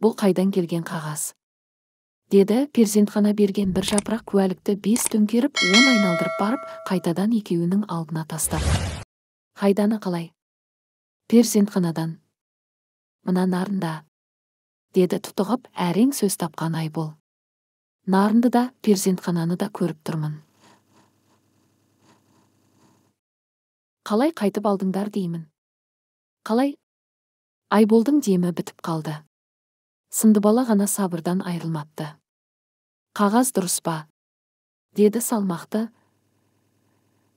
бұл қайдан келген қағаз деді перзентхана берген бір жапырақ куәлікті бес төңкеріп он айналдырып барып қайтадан екеуінің алдына тастап қайданы қалай перзентханадан мына нарында деді тұтығып әрең сөз тапқан айбол нарынды да перзентхананы да көріп тұрмын қалай қайтып алдыңдар деймін қалай айболдың демі бітіп қалды сынды бала ғана сабырдан айрылмапты. қағаз дұрыс па деді салмақты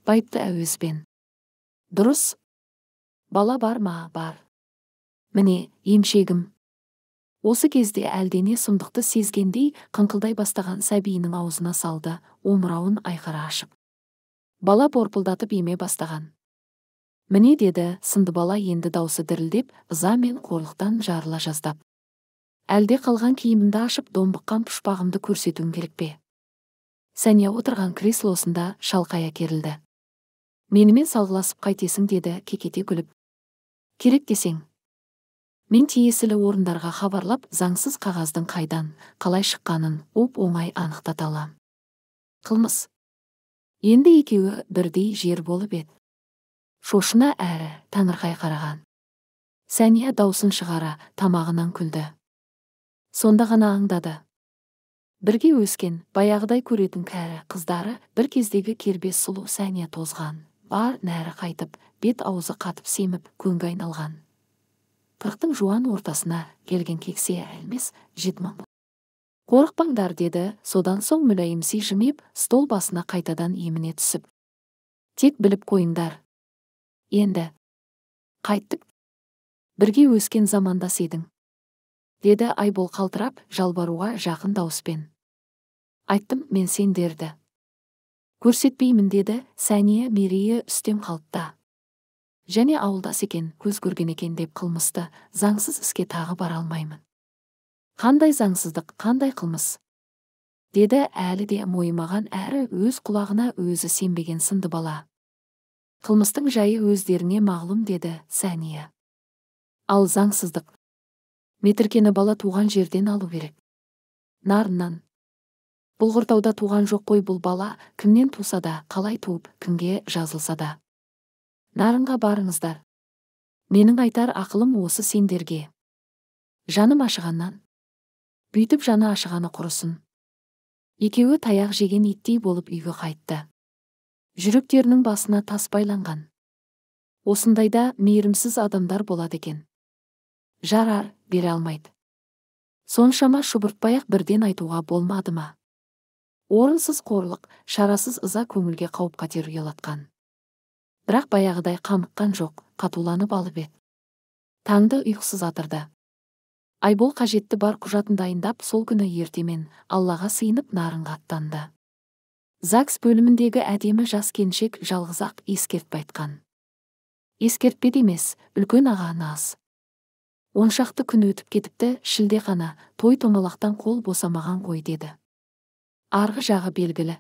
байыпты әуезбен дұрыс бала бар ма бар міне емшегім осы кезде әлдене сұмдықты сезгендей қыңқылдай бастаған сәбиінің аузына салды омырауын айқара ашып бала борпылдатып еме бастаған міне деді сынды бала енді даусы дірілдеп ыза мен қорлықтан жарыла жаздап әлде қалған киімімді ашып домбыққан пұшпағымды көрсетуім керек пе сәния отырған креслосында шалқая керілді менімен салғыласып қайтесің деді кекете күліп керек десең мен тиесілі орындарға хабарлап заңсыз қағаздың қайдан қалай шыққанын оп оңай анықтата алам қылмыс енді екеуі бірдей жер болып еді шошына әрі таңырқай қараған сәния даусын шығара тамағынан күлді сонда ғана аңдады бірге өскен баяғыдай көретін кәрі қыздары бір кездегі кербез сұлу сәне тозған бар нәрі қайтып бет аузы қатып семіп көңге айналған қырықтың жуан ортасына келген кексе әлмес жетмам қорықпаңдар деді содан соң мүләйімси жымиып стол басына қайтадан еміне түсіп тек біліп қойыңдар енді қайттік бірге өскен замандас едің деді айбол қалтырап жалбаруға жақын дауыспен айттым мен сендерді көрсетпеймін деді сәния мерейі үстем қалыпта және ауылдас екен көз көрген екен деп қылмысты заңсыз іске тағы бара алмаймын қандай заңсыздық қандай қылмыс деді әлі де мойымаған әрі өз құлағына өзі сенбеген сынды бала қылмыстың жайы өздеріне мағлұм деді сәния ал заңсыздық метіркені бала туған жерден алу керек нарыннан бұлғыртауда туған жоқ қой бұл бала кімнен туса да қалай туып кімге жазылса да нарынға барыңыздар менің айтар ақылым осы сендерге жаным ашығаннан бүйтіп жаны ашығаны құрысын екеуі таяқ жеген иттей болып үйге қайтты жүректерінің басына тас байланған осындайда мейірімсіз адамдар болады екен жарар бере алмайды соншама шұбыртпай ақ бірден айтуға болмады ма орынсыз қорлық шарасыз ыза көңілге қауіп қатер ұялатқан бірақ баяғыдай қамыққан жоқ қатуланып алып еді таңды ұйқысыз атырды айбол қажетті бар құжатын дайындап сол күні ертемен аллаға сыйынып нарынға аттанды загс бөліміндегі әдемі жас келіншек жалғыз ақ ескертпе айтқан ескертпе емес үлкен аға наз оншақты күн өтіп кетіпті шілде ғана той томалақтан қол босамаған ғой деді арғы жағы белгілі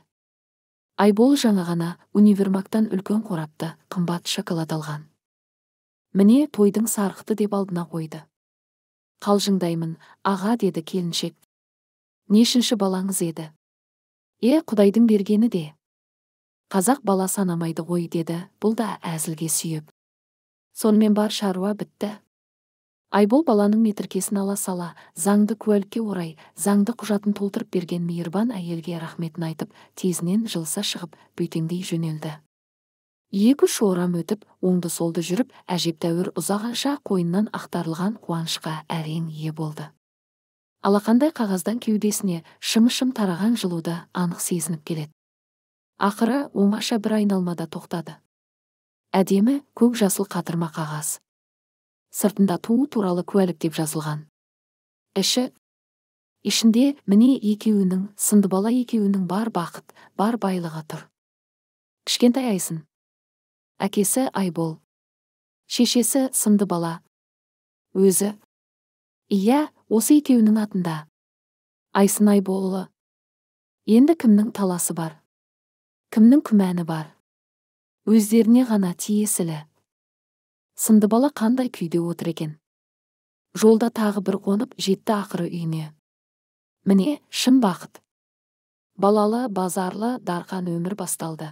айбол жаңа ғана универмагтан үлкен қорапты қымбат шоколад алған міне тойдың сарықты деп алдына қойды қалжыңдаймын аға деді келіншек нешінші балаңыз еді е құдайдың бергені де қазақ бала санамайды ғой деді бұл да әзілге сүйеп сонымен бар шаруа бітті айбол баланың метіркесін ала сала заңды куәлікке орай заңды құжатын толтырып берген мейірбан әйелге рахметін айтып тезінен жылса шығып бөтеңдей жөнелді екі үш орам өтіп оңды солды жүріп әжептәуір ұзағанша қойыннан ақтарылған қуанышқа әрең ие болды алақандай қағаздан кеудесіне шым шым тараған жылуды анық сезініп келеді ақыры оңаша бір айналмада тоқтады әдемі көк жасыл қатырма қағаз сыртында туу туралы куәлік деп жазылған іші ішінде міне екеуінің сынды бала екеуінің бар бақыт бар байлығы тұр кішкентай айсын әкесі айбол шешесі сынды бала өзі иә осы екеуінің атында айсын айболұлы енді кімнің таласы бар кімнің күмәні бар өздеріне ғана тиесілі сынды бала қандай күйде отыр екен жолда тағы бір қонып жетті ақыры үйіне міне шын бақыт балалы базарлы дарқан өмір басталды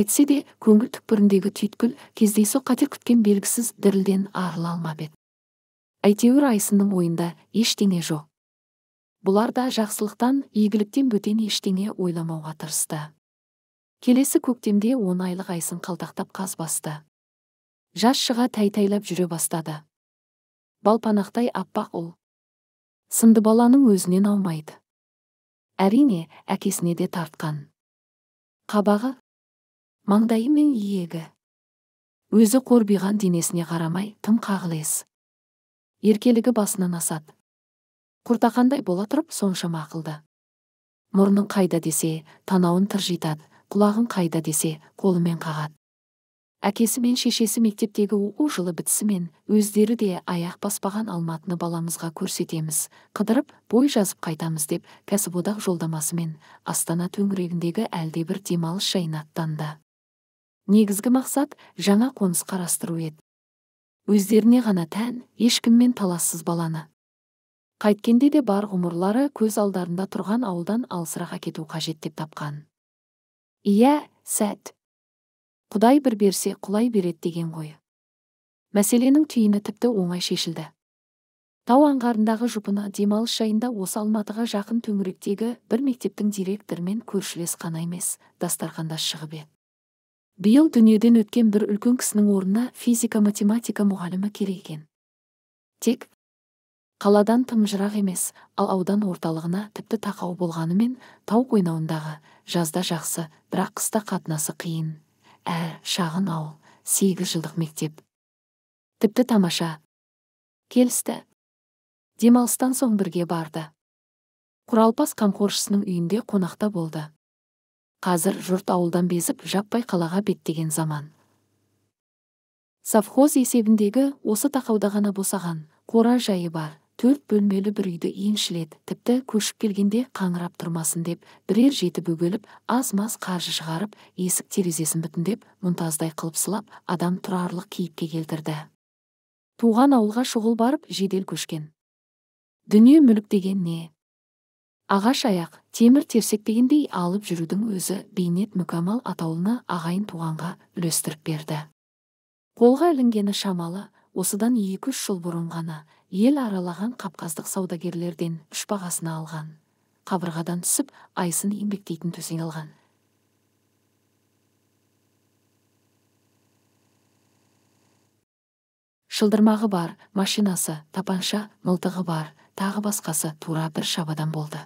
әйтсе де көңіл түкпіріндегі түйткіл кездейсоқ қатер күткен белгісіз дірілден арыла алмап еді әйтеуір айсынның ойында ештеңе жоқ бұлар да жақсылықтан игіліктен бөтен ештеңе ойламауға тырысты келесі көктемде он айлық айсын қалтақтап қаз басты жас шыға тайтайлап жүре бастады балпанақтай аппақ ол сынды баланың өзінен аумайды әрине әкесіне де тартқан қабағы маңдайы мен иегі өзі қорбиған денесіне қарамай тым қағылез еркелігі басынан асады құртақандай бола тұрып соншама ақылды мұрның қайда десе танауын тыржитады құлағын қайда десе қолымен қағады әкесі мен шешесі мектептегі оқу жылы бітісімен өздері де аяқ баспаған алматыны баламызға көрсетеміз қыдырып бой жазып қайтамыз деп кәсіподақ жолдамасымен астана төңірегіндегі әлдебір демалыс жайына аттанды негізгі мақсат жаңа қоныс қарастыру еді өздеріне ғана тән ешкіммен талассыз баланы қайткенде де бар ғұмырлары көз алдарында тұрған ауылдан алысырақ әкету қажет деп тапқан иә сәт құдай бір берсе құлай береді деген ғой мәселенің түйіні тіпті оңай шешілді тау аңғарындағы жұпыны демалыс жайында осы алматыға жақын төңіректегі бір мектептің директормен көршілес қана емес дастарханда шығып еді биыл дүниеден өткен бір үлкен кісінің орнына физика математика мұғалімі керек екен тек қаладан тым жырақ емес ал аудан орталығына тіпті тақау болғанымен тау қойнауындағы жазда жақсы бірақ қыста қатынасы қиын ә шағын ауыл сегіз жылдық мектеп тіпті тамаша келісті демалыстан соң бірге барды құралпас қамқоршысының үйінде қонақта болды қазір жұрт ауылдан безіп жаппай қалаға беттеген заман совхоз есебіндегі осы тақауда ғана босаған қора жайы бар төрт бөлмелі бір үйді еншіледі тіпті көшіп келгенде қаңырап тұрмасын деп бірер жеті бөгеліп аз маз қаржы шығарып есік терезесін бүтіндеп мұнтаздай қылып сылап адам тұрарлық кейіпке келтірді туған ауылға шұғыл барып жедел көшкен дүние мүлік деген не ағаш аяқ темір терсек дегендей алып жүрудің өзі бейнет мүкәмал атаулыны ағайын туғанға үлестіріп берді қолға ілінгені шамалы осыдан екі үш жыл бұрын ғана ел аралаған қапқаздық саудагерлерден үш бағасына алған қабырғадан түсіп айсын еңбектейтін төсек алған шылдырмағы бар машинасы тапанша мылтығы бар тағы басқасы тура бір шабадан болды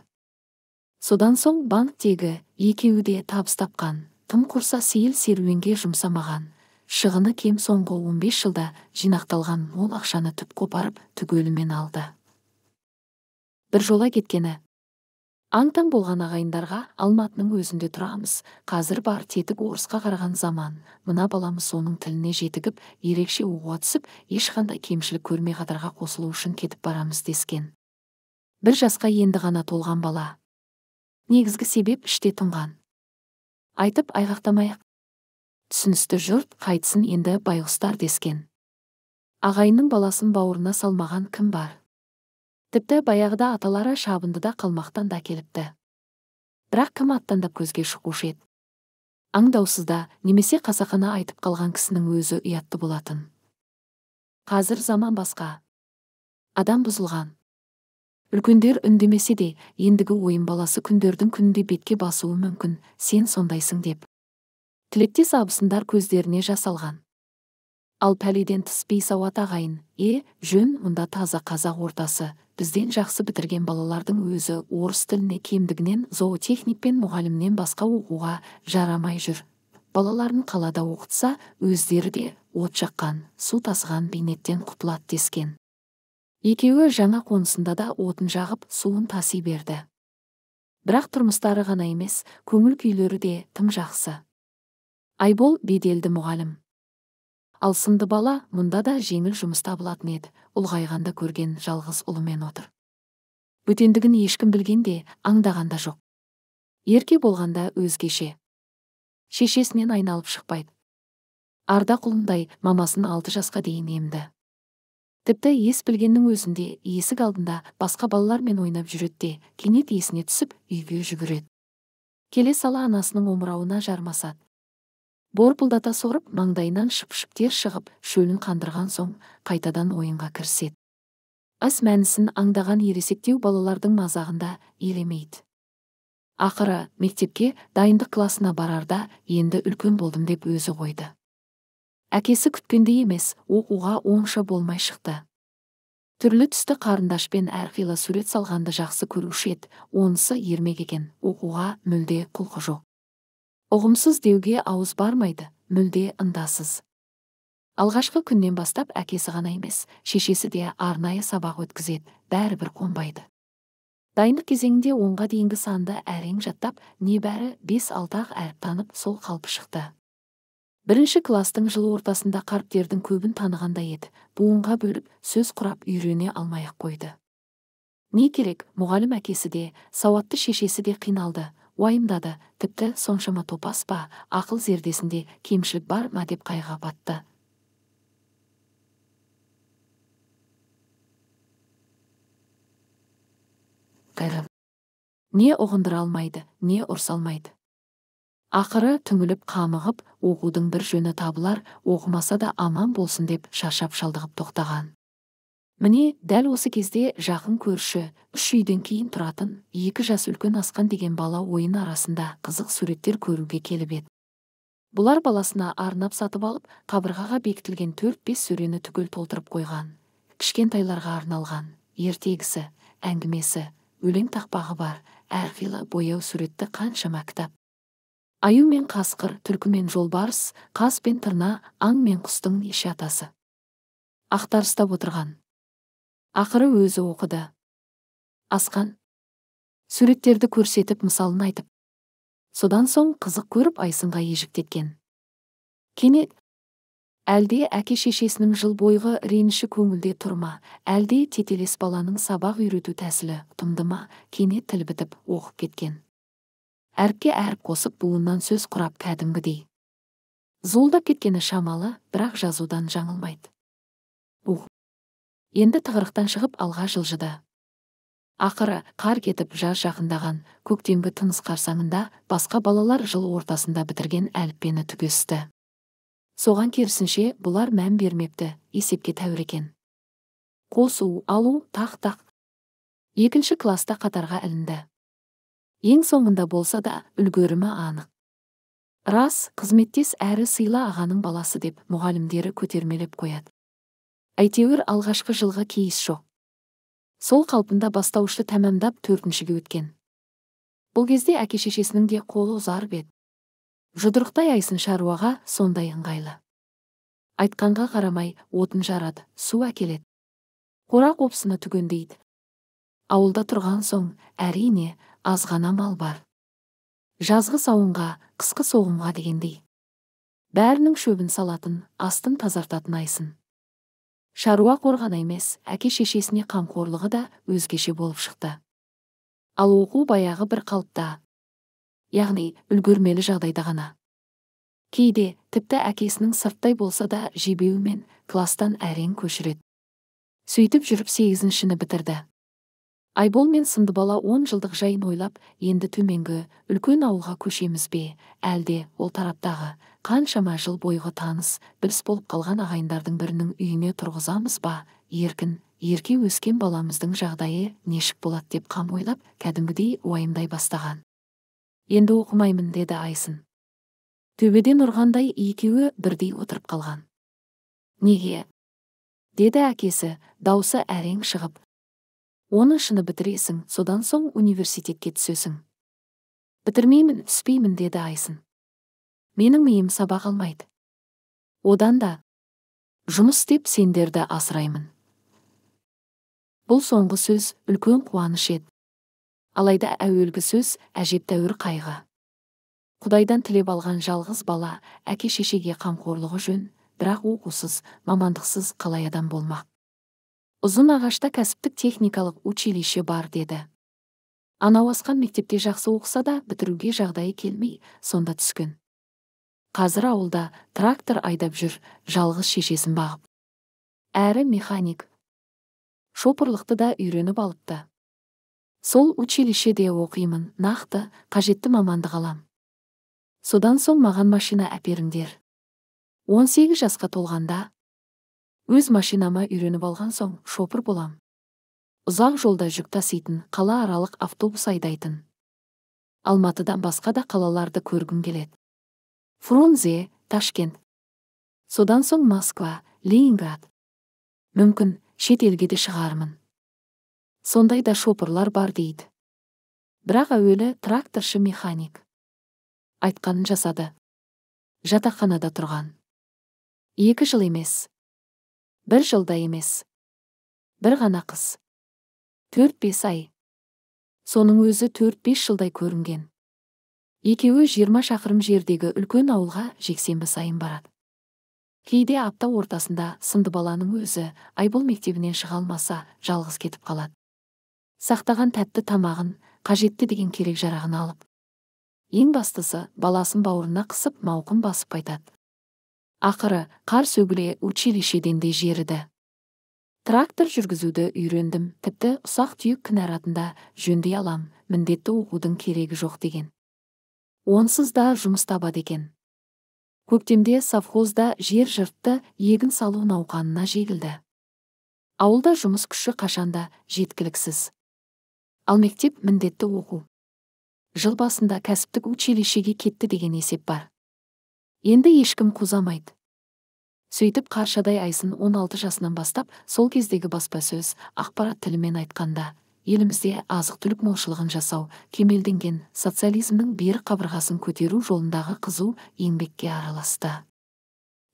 содан соң банктегі екеуі де табыс тапқан тым құрса сейіл серуенге жұмсамаған шығыны кем соңғы 15 жылда жинақталған мол ақшаны түп қопарып түгелімен алды бір жола кеткені аң болған ағайындарға алматының өзінде тұрамыз қазір бар тетік орысқа қараған заман мына баламыз соның тіліне жетігіп ерекше оқуға түсіп ешқандай кемшілік көрмей қатарға қосылу үшін кетіп барамыз дескен бір жасқа енді ғана толған бала негізгі себеп іште тұнған айтып айғақтамай түсіністі жұрт қайтсын енді байғұстар дескен ағайынның баласын бауырына салмаған кім бар тіпті баяғыда аталары да қалмақтан да келіпті бірақ кім аттандап көзге шықушы еді аңдаусызда немесе қасақана айтып қалған кісінің өзі ұятты болатын қазір заман басқа адам бұзылған үлкендер үндемесе де ендігі ойын баласы күндердің күнінде бетке басуы мүмкін сен сондайсың деп тілектес абысындар көздеріне жасалған ал пәледен тыс бейсауат ағайын е жөн мұнда таза қазақ ортасы бізден жақсы бітірген балалардың өзі орыс тіліне кемдігінен зоотехник пен мұғалімнен басқа оқуға жарамай жүр балаларын қалада оқытса өздері де от жаққан су тасыған бейнеттен құтылады дескен екеуі жаңа қонысында да отын жағып суын таси берді бірақ тұрмыстары ғана емес көңіл күйлері де тым жақсы айбол беделді мұғалім ал бала мұнда да жеңіл жұмыс табылатын еді ұлғайғанда көрген жалғыз ұлымен отыр бөтендігін ешкім білген де аңдаған да жоқ ерке болғанда өзгеше шешесінен айналып шықпайды Арда құлындай мамасын алты жасқа дейін емді тіпті ес білгеннің өзінде есік алдында басқа балалармен ойнап жүреді де кенет есіне түсіп үйге жүгіреді келе сала анасының омырауына жармасады борпылдата сорып маңдайынан шып шығып шөлін қандырған соң қайтадан ойынға кіріседі іс мәнісін аңдаған ересектеу балалардың мазағында елемейді ақыры мектепке дайындық класына барарда енді үлкен болдым деп өзі қойды әкесі күткендей емес оқуға оңша болмай шықты түрлі түсті қарындашпен әрқилы сурет салғанды жақсы көруші еді онысы ермек екен оқуға мүлде құлқы жоқ ұғымсыз деуге ауыз бармайды мүлде ындасыз алғашқы күннен бастап әкесі ғана емес шешесі де арнайы сабақ өткізеді бәрібір қонбайды дайындық кезеңінде онға дейінгі санды әрең жаттап небәрі бес алты ақ әріп танып сол қалпы шықты бірінші кластың жыл ортасында қаріптердің көбін танығандай еді буынға бөліп сөз құрап үйрене алмай қойды не керек мұғалім әкесі де сауатты шешесі де қиналды уайымдады тіпті соншама топас па ақыл зердесінде кемшілік бар ма деп қайға батты не ұғындыра алмайды не ұрса алмайды ақыры түңіліп қамығып оқудың бір жөні табылар оқымаса да аман болсын деп шаршап шалдығып тоқтаған міне дәл осы кезде жақын көрші үш үйден кейін тұратын екі жас үлкен асқан деген бала ойын арасында қызық суреттер көруге келіп еді бұлар баласына арнап сатып алып қабырғаға бекітілген төрт бес сөрені түгел толтырып қойған кішкентайларға арналған ертегісі әңгімесі өлең тақпағы бар әрқилы бояу суретті қаншама кітап аю мен қасқыр түлкі мен жолбарыс қас пен тырна аң мен құстың неше атасы ақтарыстап отырған ақыры өзі оқыды асқан суреттерді көрсетіп мысалын айтып содан соң қызық көріп айсынға ежіктеткен кенет әлде әке шешесінің жыл бойғы реніші көңілде тұрма, ма әлде тетелес баланың сабақ үйрету тәсілі тұмды ма кенет тіл бітіп оқып кеткен әріпке әріп қосып буыннан сөз құрап кәдімгідей зуылдап кеткені шамалы бірақ жазудан жаңылмайды енді тығырықтан шығып алға жылжыды ақыры қар кетіп жаз жақындаған көктемгі тыныс қарсаңында басқа балалар жыл ортасында бітірген әліппені түгесті соған керісінше бұлар мән бермепті есепке тәуір екен қосу алу тақ тақ екінші класста қатарға ілінді ең соңында болса да үлгерімі анық рас қызметтес әрі сыйлы ағаның баласы деп мұғалімдері көтермелеп қояды әйтеуір алғашқы жылғы кейіс жоқ сол қалпында бастауышты тәмамдап төртіншіге өткен бұл кезде әке шешесінің де қолы ұзарып еді жұдырықтай айсын шаруаға сондай ыңғайлы айтқанға қарамай отын жарады су әкеледі қора қопсыны түгендейді ауылда тұрған соң әрине аз ғана мал бар жазғы сауынға қысқы соғымға дегендей бәрінің шөбін салатын астын тазартатын айсын шаруа қор емес әке шешесіне қамқорлығы да өзгеше болып шықты ал оқу баяғы бір қалыпта яғни үлгермелі жағдайда ғана кейде тіпті әкесінің сырттай болса да жебеуімен класстан әрең көшіреді сөйтіп жүріп сегізіншіні бітірді айбол мен сынды бала он жылдық жайын ойлап енді төменгі үлкен ауылға көшеміз бе әлде ол тараптағы қаншама жыл бойғы таныс біз болып қалған ағайындардың бірінің үйіне тұрғызамыз ба еркін ерке өскен баламыздың жағдайы нешік болады деп қам ойлап кәдімгідей уайымдай бастаған енді оқымаймын деді айсын төбеден ұрғандай екеуі бірдей отырып қалған неге деді әкесі даусы әрең шығып оны шыны бітіресің содан соң университетке түсесің бітірмеймін түспеймін деді айсын менің миым сабақ алмайды одан да жұмыс істеп сендерді асыраймын бұл соңғы сөз үлкен қуаныш еді алайда әуелгі сөз әжептәуір қайғы құдайдан тілеп алған жалғыз бала әке шешеге қамқорлығы жөн бірақ оқусыз мамандықсыз қалай адам болмақ ұзын ағашта кәсіптік техникалық училище бар деді анау асқан мектепте жақсы оқыса да бітіруге жағдайы келмей сонда түскен қазір ауылда трактор айдап жүр жалғыз шешесін бағып әрі механик шопырлықты да үйреніп алыпты сол училищеде оқимын нақты қажетті мамандық алам содан соң маған машина әперіңдер 18 жасқа толғанда өз машинама үйреніп алған соң шопыр болам ұзақ жолда жүк таситын қала аралық автобус айдайтын алматыдан басқа да қалаларды көргім келеді фрунзе ташкент содан соң москва ленинград мүмкін шет елге де шығармын сондай да шопырлар бар дейді бірақ әуелі тракторшы механик айтқанын жасады жатақханада тұрған екі жыл емес бір жылда емес бір ғана қыс төрт бес ай соның өзі төрт бес жылдай көрінген екеуі жиырма шақырым жердегі үлкен ауылға жексенбі сайын барады кейде апта ортасында сынды баланың өзі айбол мектебінен шыға алмаса жалғыз кетіп қалады сақтаған тәтті тамағын қажетті деген керек жарағын алып ең бастысы баласын бауырына қысып мауқын басып қайтады ақыры қар сөгіле училищеден де жеріді трактор жүргізуді үйрендім тіпті ұсақ түйек кінәратында жөндей алам міндетті оқудың керегі жоқ деген онсыз да жұмыс табады екен көктемде совхозда жер жыртты егін салу науқанына жегілді ауылда жұмыс күші қашанда жеткіліксіз ал мектеп міндетті оқу жыл басында кәсіптік училищеге кетті деген есеп бар енді ешкім қозамайды сөйтіп қаршадай айсын 16 жасынан бастап сол кездегі баспасөз ақпарат тілімен айтқанда елімізде азық түлік молшылығын жасау кемелденген социализмнің бері қабырғасын көтеру жолындағы қызу еңбекке араласты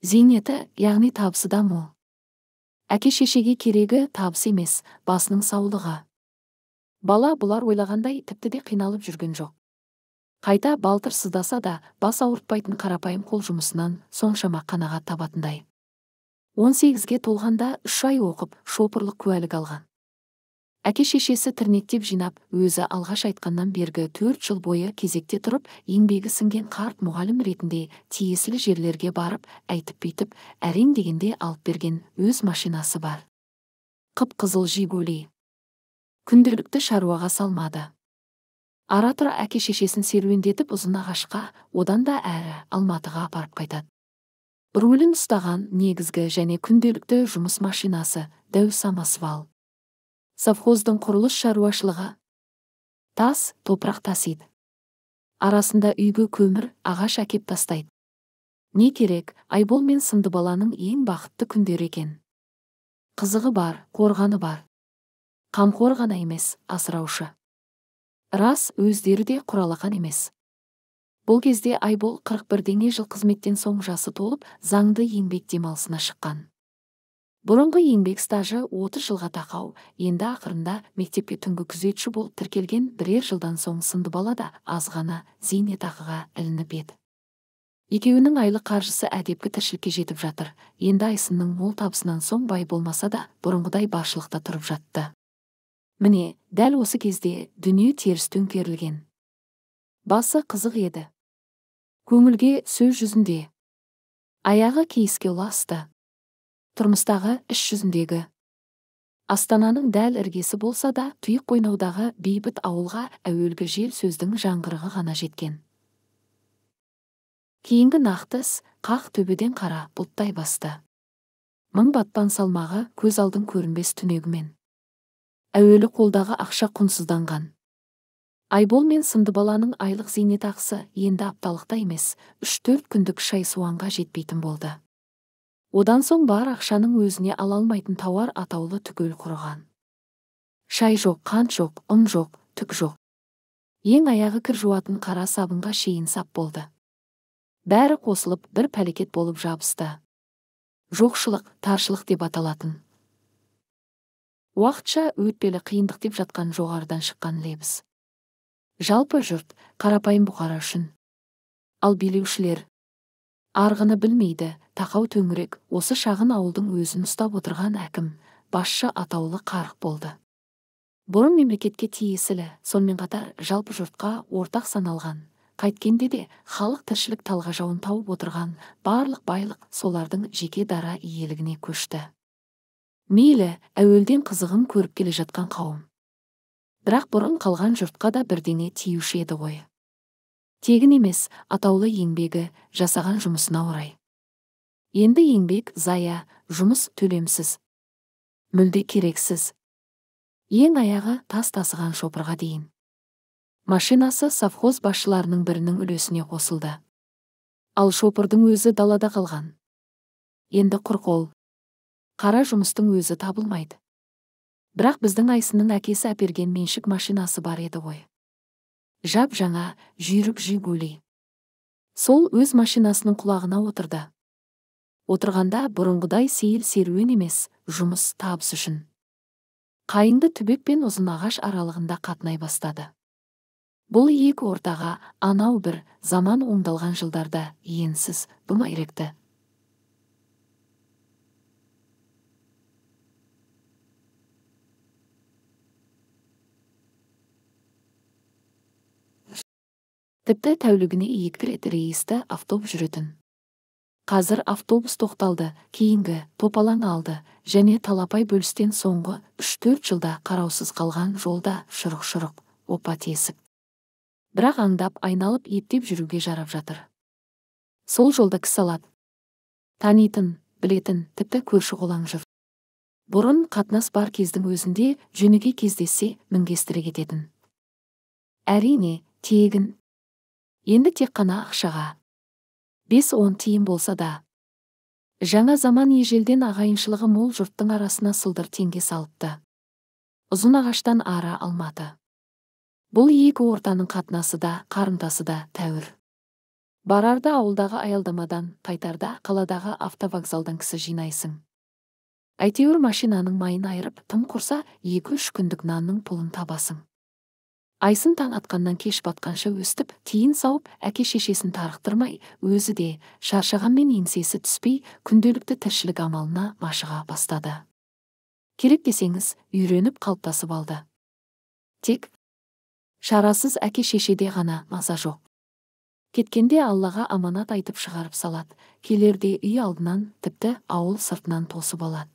зейнеті яғни табысы да мол әке шешеге керегі табыс емес басының саулығы бала бұлар ойлағандай тіпті де қиналып жүрген жоқ қайта балтыр сыздаса да бас ауыртпайтын қарапайым қол жұмысынан соншама қанағат табатындай 18-ге толғанда үш ай оқып шопырлық куәлік алған әке шешесі тірнектеп жинап өзі алғаш айтқаннан бергі төрт жыл бойы кезекте тұрып еңбегі сіңген қарт мұғалім ретінде тиесілі жерлерге барып әйтіп бүйтіп әрең дегенде алып берген өз машинасы бар қып қызыл жигули күнделікті шаруаға салмады ара тұра әке шешесін серуендетіп ұзын ағашқа одан да әрі алматыға апарып қайтады рөлін ұстаған негізгі және күнделікті жұмыс машинасы дәу самосвал совхоздың құрылыс шаруашылығы тас топырақ тасиды арасында үйгі көмір ағаш әкеп тастайды не керек айбол мен сынды баланың ең бақытты күндері екен қызығы бар қорғаны бар қамқор ғана емес асыраушы рас өздері де құралақан емес бұл кезде айбол 41 жыл қызметтен соң жасы толып заңды еңбек демалысына шыққан бұрынғы еңбек стажы 30 жылға тақау енді ақырында мектепке түнгі күзетші болып тіркелген бірер жылдан соң сынды бала да аз ғана зейнетақыға ілініп еді екеуінің айлық қаржысы әдепкі тіршілікке жетіп жатыр енді айсынның мол табысынан соң бай болмаса да бұрынғыдай басшылықта тұрып жатты міне дәл осы кезде дүние теріс төңкерілген басы қызық еді көңілге сөз жүзінде аяғы кейіске ұласты тұрмыстағы іс жүзіндегі астананың дәл іргесі болса да тұйық қойнаудағы бейбіт ауылға әуелгі жел сөздің жаңғырығы ғана жеткен кейінгі нақты қақ төбеден қара бұлттай басты мың батпан салмағы көз алдың көрінбес түнегімен әуелі қолдағы ақша құнсызданған айбол мен сынды баланың айлық зейнетақысы енді апталықта емес үш төрт күндік шай суанға жетпейтін болды одан соң бар ақшаның өзіне ала алмайтын тауар атаулы түгел құрыған шай жоқ қант жоқ ұн жоқ түк жоқ ең аяғы кір жуатын қара сабынға шейін сап болды бәрі қосылып бір пәлекет болып жабысты жоқшылық таршылық деп аталатын уақытша өтпелі қиындық деп жатқан жоғарыдан шыққан лебіз жалпы жұрт қарапайым бұқара үшін ал билеушілер арғыны білмейді тақау төңірек осы шағын ауылдың өзін ұстап отырған әкім басшы атаулы қарық болды бұрын мемлекетке тиесілі сонымен қатар жалпы жұртқа ортақ саналған қайткенде де халық тіршілік талғажауын тауып отырған барлық байлық солардың жеке дара иелігіне көшті мейлі әуелден қызығын көріп келе жатқан қауым бірақ бұрын қалған жұртқа да бірдеңе тиюші еді ғой тегін емес атаулы еңбегі жасаған жұмысына орай енді еңбек зая жұмыс төлемсіз мүлде керексіз ең аяғы тас тасыған шопырға дейін машинасы совхоз басшыларының бірінің үлесіне қосылды ал шопырдың өзі далада қалған енді құр қол қара жұмыстың өзі табылмайды бірақ біздің айсынның әкесі әперген меншік машинасы бар еді ғой жап жаңа жүйрік жигули сол өз машинасының құлағына отырды отырғанда бұрынғыдай сейіл серуен емес жұмыс табыс үшін қайыңды түбек пен ұзын ағаш аралығында қатынай бастады бұл екі ортаға анау бір заман оңдалған жылдарда енсіз бұмайректі. тіпті тәулігіне екі рет рейсті автобус жүретін қазір автобус тоқталды кейінгі топалаң алды және талапай бөлістен соңғы үш төрт жылда қараусыз қалған жолда шұрық шұрық опа тесік бірақ аңдап айналып ептеп жүруге жарап жатыр сол жолда кісі алады танитын білетін тіпті көрші қолаң жұрт бұрын қатынас бар кездің өзінде жөніге кездессе мінгестіре кететін әрине тегін енді тек қана ақшаға 5 он тиын болса да жаңа заман ежелден ағайыншылығы мол жұрттың арасына сылдыр теңге салыпты ұзын ағаштан ара алматы бұл екі ортаның қатынасы да қарымтасы да тәуір барарда ауылдағы аялдамадан қайтарда қаладағы автовокзалдан кісі жинайсың әйтеуір машинаның майын айырып тым құрса екі үш күндік нанның пұлын табасың айсын таң атқаннан кеш батқанша өстіп тиін сауып әке шешесін тарықтырмай өзі де шаршағанмен еңсесі түспей күнделікті тіршілік амалына машыға бастады керек десеңіз үйреніп қалыптасып алды тек шарасыз әке шешеде ғана маза жоқ кеткенде аллаға аманат айтып шығарып салады келерде үй алдынан тіпті ауыл сыртынан тосып алады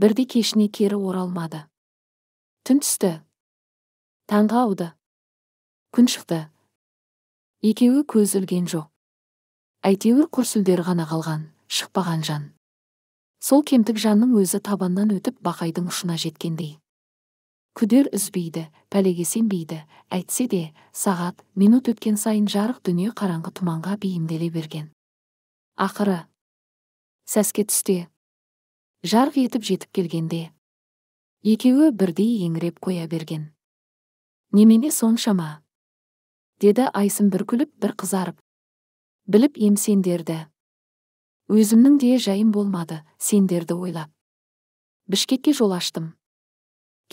бірде кешіне кері оралмады түн түсті таңғы ауды күн шықты екеуі көз ілген жоқ әйтеуір күрсілдері ғана қалған шықпаған жан сол кемтік жанның өзі табаннан өтіп бақайдың ұшына жеткендей күдер үзбейді пәлеге сенбейді әйтсе де сағат минут өткен сайын жарық дүние қараңғы тұманға бейімделе берген ақыры сәске түсте жарқ етіп жетіп келгенде екеуі бірдей еңіреп қоя берген немене соншама деді айсын бір күліп бір қызарып біліп ем сендерді өзімнің де жайым болмады сендерді ойлап бішкекке жол аштым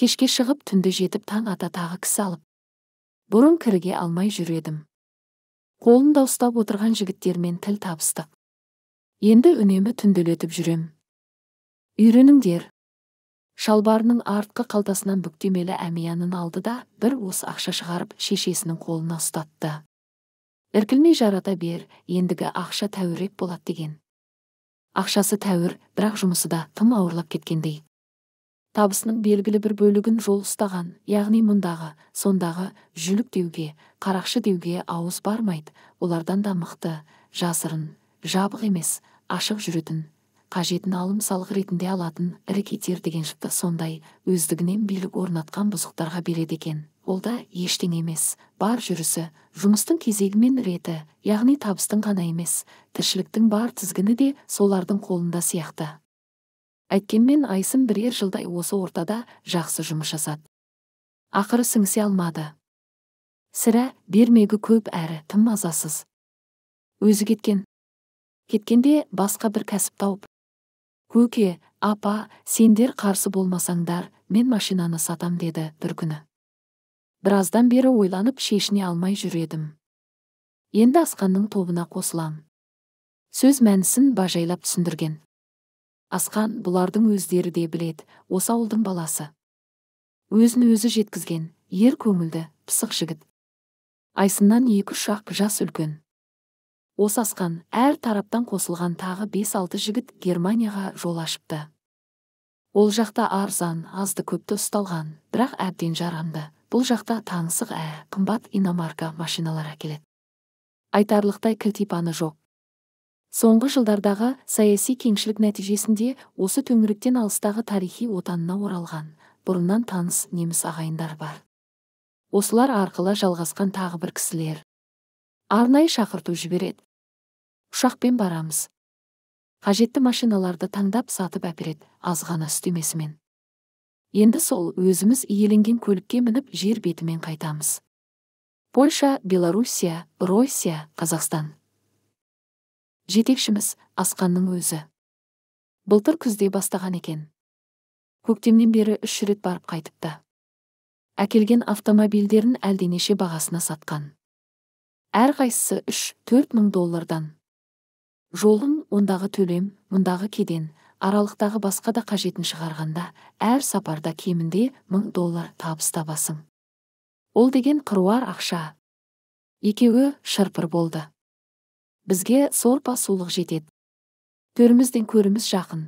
кешке шығып түнді жетіп таң ата тағы кісі алып бұрын кірге алмай жүр едім қолында ұстап отырған жігіттермен тіл табыстық енді үнемі түнделетіп жүрем үйреніңдер шалбарының артқы қалтасынан бүктемелі әмиянын алды да бір осы ақша шығарып шешесінің қолына ұстатты іркілмей жарата бер ендігі ақша тәуірек болады деген ақшасы тәуір бірақ жұмысы да тым ауырлап кеткендей табысының белгілі бір бөлігін жол ұстаған яғни мұндағы сондағы жүлік деуге қарақшы деуге ауыз бармайды олардан да мықты жасырын жабық емес ашық жүретін қажетін алым салық ретінде алатын ірі кетер деген шықты сондай өздігінен билік орнатқан бұзықтарға береді екен ол да ештеңе емес бар жүрісі жұмыстың кезегімен реті яғни табыстың ғана емес тіршіліктің бар тізгіні де солардың қолында сияқты әйткенмен айсын бірер жылдай осы ортада жақсы жұмыс жасады ақыры сіңісе алмады сірә бермегі көп әрі тым мазасыз өзі кеткен кеткенде басқа бір кәсіп тауып көке апа сендер қарсы болмасаңдар мен машинаны сатам деді бір күні біраздан бері ойланып шешіне алмай жүр едім енді асқанның тобына қосылам сөз мәнісін бажайлап түсіндірген асқан бұлардың өздері де білет, осы ауылдың баласы өзін өзі жеткізген ер көңілді пысық жігіт айсыннан екі үш жас үлкен осы асқан әр тараптан қосылған тағы 5-6 жігіт германияға жол ашыпты ол жақта арзан азды көпті ұсталған бірақ әбден жарамды бұл жақта таңсық ә қымбат иномарка машиналар әкеледі айтарлықтай кілтипаны жоқ соңғы жылдардағы саяси кеңшілік нәтижесінде осы төңіректен алыстағы тарихи отанына оралған бұрыннан таныс неміс ағайындар бар осылар арқылы жалғасқан тағы бір кісілер арнайы шақырту жібереді ұшақпен барамыз қажетті машиналарды таңдап сатып әпереді аз ғана үстемесімен енді сол өзіміз иеленген көлікке мініп жер бетімен қайтамыз польша белоруссия россия қазақстан жетекшіміз асқанның өзі былтыр күзде бастаған екен көктемнен бері үш рет барып қайтыпты әкелген автомобильдерін әлденеше бағасына сатқан әрқайсысы үш төрт мың доллардан жолын ондағы төлем мұндағы кеден аралықтағы басқа да қажетін шығарғанда әр сапарда кемінде мың доллар табыс табасың ол деген қыруар ақша екеуі шырпыр болды бізге сорпа сулық жетеді төрімізден көріміз жақын